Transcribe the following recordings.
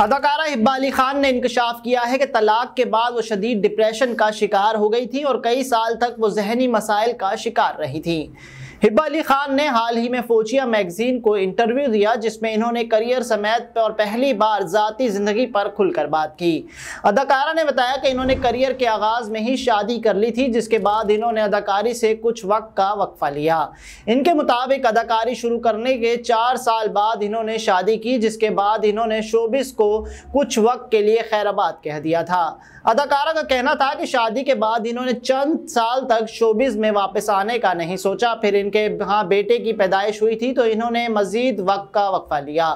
अदाकारा हिब्बा अली खान ने इंकशाफ किया है कि तलाक के बाद वो शदीद डिप्रेशन का शिकार हो गई थी और कई साल तक वो जहनी मसाइल का शिकार रही थी हिब्बा अली खान ने हाल ही में फोचिया मैगजीन को इंटरव्यू दिया जिसमें इन्होंने करियर समेत और पहली बार ज़ाती ज़िंदगी पर खुलकर बात की अदाकारा ने बताया कि इन्होंने करियर के आगाज़ में ही शादी कर ली थी जिसके बाद इन्होंने अदाकारी से कुछ वक्त का वक्फ़ा लिया इनके मुताबिक अदाकारी शुरू करने के चार साल बाद इन्होंने शादी की जिसके बाद इन्होंने शोबिस को कुछ वक्त के लिए खैराबाद कह दिया था अदाकारा का कहना था कि शादी के बाद इन्होंने चंद साल तक शोबिज में वापस आने का नहीं सोचा फिर इनके यहाँ बेटे की पैदाइश हुई थी तो इन्होंने मजीद वक्त का वक्फा लिया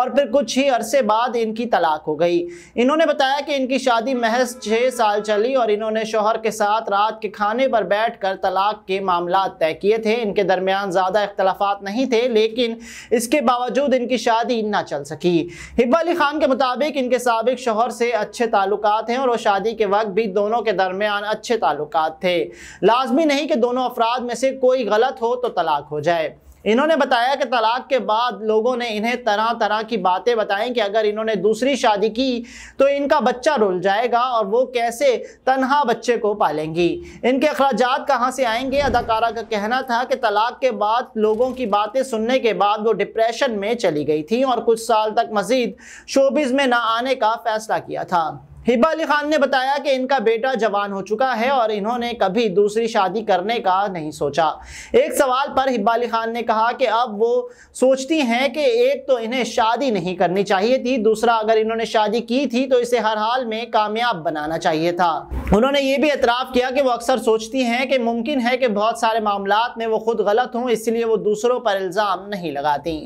और फिर कुछ ही अरसे बाद इनकी तलाक हो गई इन्होंने बताया कि इनकी शादी महज छः साल चली और इन्होंने शोहर के साथ रात के खाने पर बैठ कर तलाक के मामला तय किए थे इनके दरमियान ज़्यादा इख्तलाफात नहीं थे लेकिन इसके बावजूद इनकी शादी ना चल सकी हिब्बा अली खान के मुताबिक इनके सबक शोहर से अच्छे ताल्लुक हैं और वो शादी के वक्त भी दोनों के दरमियान अच्छे ताल्लुक थे लाजमी नहीं कि दोनों अफराद में से कोई गलत हो तो तलाक हो जाए इन्होंने बताया कि तलाक के बाद लोगों ने इन्हें तरह तरह की बातें बताएं कि अगर इन्होंने दूसरी शादी की तो इनका बच्चा रुल जाएगा और वो कैसे तनहा बच्चे को पालेंगी इनके अखराज कहाँ से आएंगे अदाकारा का कहना था कि तलाक के बाद लोगों की बातें सुनने के बाद वो डिप्रेशन में चली गई थी और कुछ साल तक मजीद शोबिज़ में ना आने का फैसला किया था हिबा अली खान ने बताया कि इनका बेटा जवान हो चुका है और इन्होंने कभी दूसरी शादी करने का नहीं सोचा एक सवाल पर हिब्बा अली खान ने कहा कि अब वो सोचती हैं कि एक तो इन्हें शादी नहीं करनी चाहिए थी दूसरा अगर इन्होंने शादी की थी तो इसे हर हाल में कामयाब बनाना चाहिए था उन्होंने ये भी एतराफ़ किया कि वो अक्सर सोचती हैं कि मुमकिन है कि बहुत सारे मामला में वो खुद गलत हों इसलिए वो दूसरों पर इल्ज़ाम नहीं लगाती